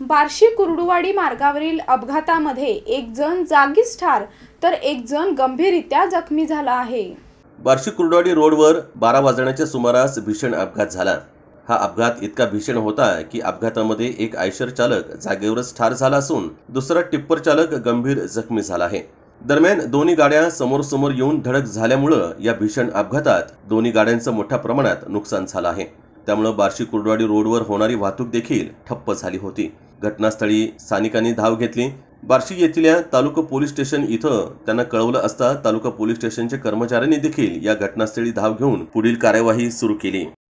बार्शी कुर्डुवाडी मार्गावरील अपघातामध्ये एक जण जागीच ठार तर एक जण गंभीररित्या जखमी झाला आहे बार्शी कुर्डवाडी रोडवर बारा वाजण्याच्या सुमारास भीषण अपघात झाला हा अपघात इतका भीषण होता की अपघातामध्ये एक आयशर चालक जागेवरच ठार झाला असून दुसरा टिप्पर चालक गंभीर जखमी झाला आहे दरम्यान दोन्ही गाड्या समोर समोर येऊन धडक झाल्यामुळं या भीषण अपघातात दोन्ही गाड्यांचं मोठ्या प्रमाणात नुकसान झालं आहे त्यामुळं बार्शी कुर्डवाडी रोडवर होणारी वाहतूक देखील ठप्प झाली होती घटनास्थळी स्थानिकांनी धाव घेतली बार्शी येथील तालुका पोलीस स्टेशन इथं त्यांना कळवलं असता तालुका पोलीस स्टेशनच्या कर्मचाऱ्यांनी देखील या घटनास्थळी धाव घेऊन पुढील कार्यवाही सुरू केली